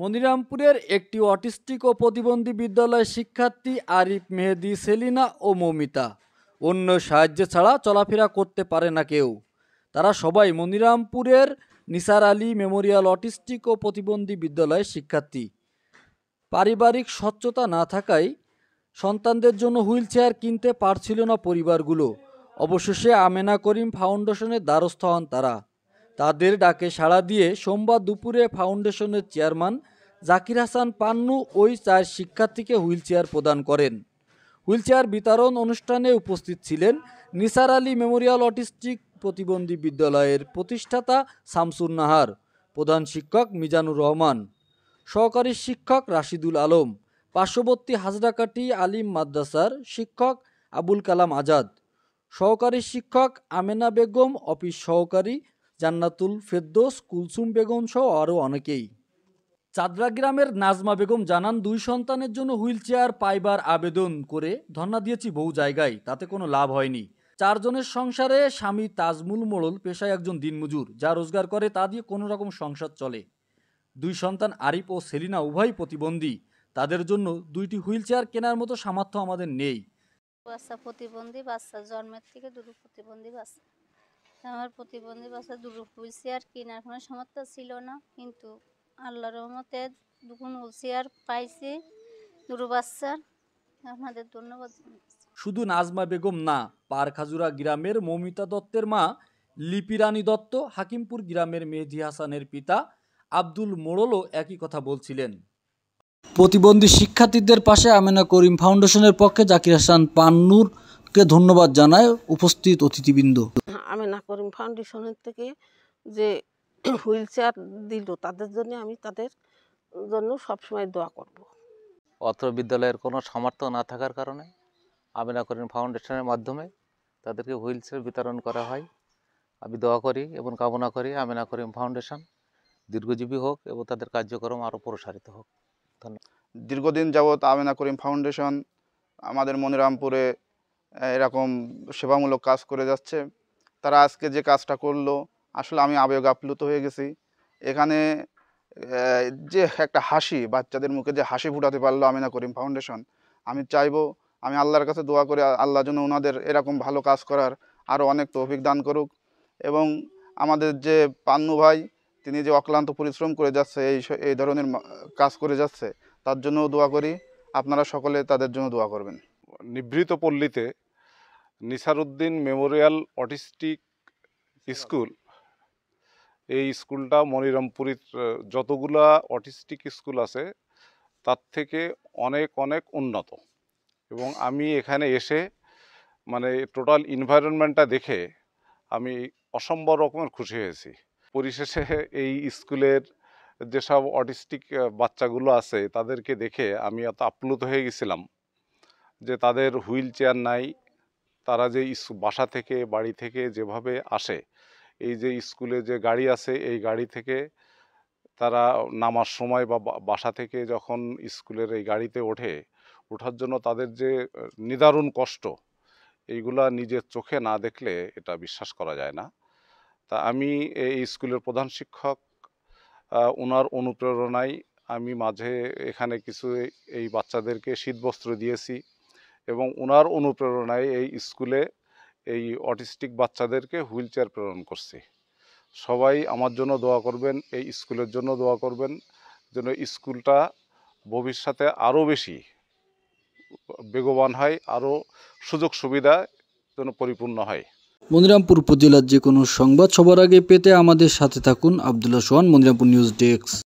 মনিরামপুরের একটি অটিস্টিক ও প্রতিবন্ধী বিদ্যালয়ের শিক্ষার্থী আরিফ মেহেদি সেলিনা ও মমিতা অন্য সাহায্য ছাড়া চলাফেরা করতে পারে না কেউ তারা সবাই মনিরামপুরের নিসার আলী মেমোরিয়াল অটিস্টিক ও প্রতিবন্ধী বিদ্যালয়ের শিক্ষার্থী পারিবারিক স্বচ্ছতা না থাকায় সন্তানদের জন্য হুইল চেয়ার কিনতে পারছিল না পরিবারগুলো অবশেষে আমেনা করিম ফাউন্ডেশনের দ্বারস্থ হন তারা তাদের ডাকে সাড়া দিয়ে সোমবার দুপুরে ফাউন্ডেশনের চেয়ারম্যান জাকির হাসান পান্নু ওই চার শিক্ষার্থীকে হুইলচেয়ার প্রদান করেন হুইলচেয়ার বিতরণ অনুষ্ঠানে উপস্থিত ছিলেন নিসার আলী মেমোরিয়াল অটিস্টিক প্রতিবন্ধী বিদ্যালয়ের প্রতিষ্ঠাতা শামসুর নাহার প্রধান শিক্ষক মিজানুর রহমান সহকারী শিক্ষক রাশিদুল আলম পার্শ্ববর্তী হাজরাকাটি আলিম মাদ্রাসার শিক্ষক আবুল কালাম আজাদ সহকারী শিক্ষক আমেনা বেগম অফিস সহকারী জান্নাতুল ফেরদোস কুলসুম বেগম সহ আরও অনেকেই চাদরা গ্রামের নাজমা বেগম জানান দুই সন্তানের জন্য হুইল চেয়ার পাইবার আবেদন করে ধর্না দিয়েছি বহু জায়গায় তাতে কোনো লাভ হয়নি চারজনের সংসারে স্বামী তাজমুল মোড়ল পেশায় একজন দিনমজুর যা রোজগার করে তা দিয়ে কোনো রকম সংসার চলে দুই সন্তান আরিফ ও সেলিনা উভয় প্রতিবন্ধী তাদের জন্য দুইটি হুইল চেয়ার কেনার মতো সামর্থ্য আমাদের নেই বাচ্চা প্রতিবন্ধী বাচ্চা জন্মের থেকে দুটো প্রতিবন্ধী বাচ্চা আমার প্রতিবন্ধী বাসা দুটো হুইল চেয়ার কেনার কোনো সামর্থ্য ছিল না কিন্তু আল্লাহর রহমতে দুখন হুইল চেয়ার পাইছি দুটো বাচ্চার আপনাদের ধন্যবাদ শুধু নাজমা বেগম না পারখাজুরা গ্রামের মমিতা দত্তের মা লিপিরানী দত্ত হাকিমপুর গ্রামের মেহদি হাসানের পিতা আব্দুল মোড়লও একই কথা বলছিলেন প্রতিবন্ধী শিক্ষার্থীদের পাশে আমেনা করিম ফাউন্ডেশনের পক্ষে জাকির হাসান পান্নুর কে ধন্যবাদ জানায় উপস্থিত অতিথিবৃন্দ আমি নাকরিম ফাউন্ডেশনের থেকে যে হুইল চেয়ার দিল তাদের জন্য আমি তাদের জন্য সবসময় দোয়া করব। অত্র বিদ্যালয়ের কোনো সামর্থ্য না থাকার কারণে আমি নাকরিম ফাউন্ডেশনের মাধ্যমে তাদেরকে হুইল চেয়ার বিতরণ করা হয় আমি দোয়া করি এবং কামনা করি আমি করিম ফাউন্ডেশন দীর্ঘজীবী হোক এবং তাদের কার্যক্রম আরও প্রসারিত হোক ধন্যবাদ দীর্ঘদিন যাবৎ আমিনা করিম ফাউন্ডেশন আমাদের মনিরামপুরে এরকম সেবামূলক কাজ করে যাচ্ছে তারা আজকে যে কাজটা করলো আসলে আমি আবেগ আপ্লুত হয়ে গেছি এখানে যে একটা হাসি বাচ্চাদের মুখে যে হাসি ফুটাতে পারলো আমিনা করিম ফাউন্ডেশন আমি চাইবো আমি আল্লাহর কাছে দোয়া করে আল্লাহ যেন ওনাদের এরকম ভালো কাজ করার আরও অনেক তৌফিক দান করুক এবং আমাদের যে পান্নু ভাই তিনি যে অক্লান্ত পরিশ্রম করে যাচ্ছে এই এই ধরনের কাজ করে যাচ্ছে তার জন্যও দোয়া করি আপনারা সকলে তাদের জন্য দোয়া করবেন নিভৃত পল্লীতে নিসারুদ্দিন মেমোরিয়াল অটিস্টিক স্কুল এই স্কুলটা মনিরামপুরীর যতগুলা অটিস্টিক স্কুল আছে তার থেকে অনেক অনেক উন্নত এবং আমি এখানে এসে মানে টোটাল ইনভায়রনমেন্টটা দেখে আমি অসম্ভব রকমের খুশি হয়েছি পরিশেষে এই স্কুলের যেসব অটিস্টিক বাচ্চাগুলো আছে তাদেরকে দেখে আমি এত আপ্লুত হয়ে গেছিলাম যে তাদের হুইল চেয়ার নাই তারা যে বাসা থেকে বাড়ি থেকে যেভাবে আসে এই যে স্কুলে যে গাড়ি আছে এই গাড়ি থেকে তারা নামার সময় বা বাসা থেকে যখন স্কুলের এই গাড়িতে ওঠে ওঠার জন্য তাদের যে নিদারুণ কষ্ট এইগুলা নিজের চোখে না দেখলে এটা বিশ্বাস করা যায় না তা আমি এই স্কুলের প্রধান শিক্ষক ওনার অনুপ্রেরণায় আমি মাঝে এখানে কিছু এই বাচ্চাদেরকে শীতবস্ত্র দিয়েছি এবং ওনার অনুপ্রেরণায় এই স্কুলে এই অটিস্টিক বাচ্চাদেরকে হুইল চেয়ার প্রেরণ করছি সবাই আমার জন্য দোয়া করবেন এই স্কুলের জন্য দোয়া করবেন যেন স্কুলটা ভবিষ্যতে আরও বেশি বেগবান হয় আরও সুযোগ সুবিধা যেন পরিপূর্ণ হয় মনিরামপুর উপজেলার যে কোনো সংবাদ সবার আগে পেতে আমাদের সাথে থাকুন আবদুল্লাহ সোহান মনিরামপুর নিউজ ডেস্ক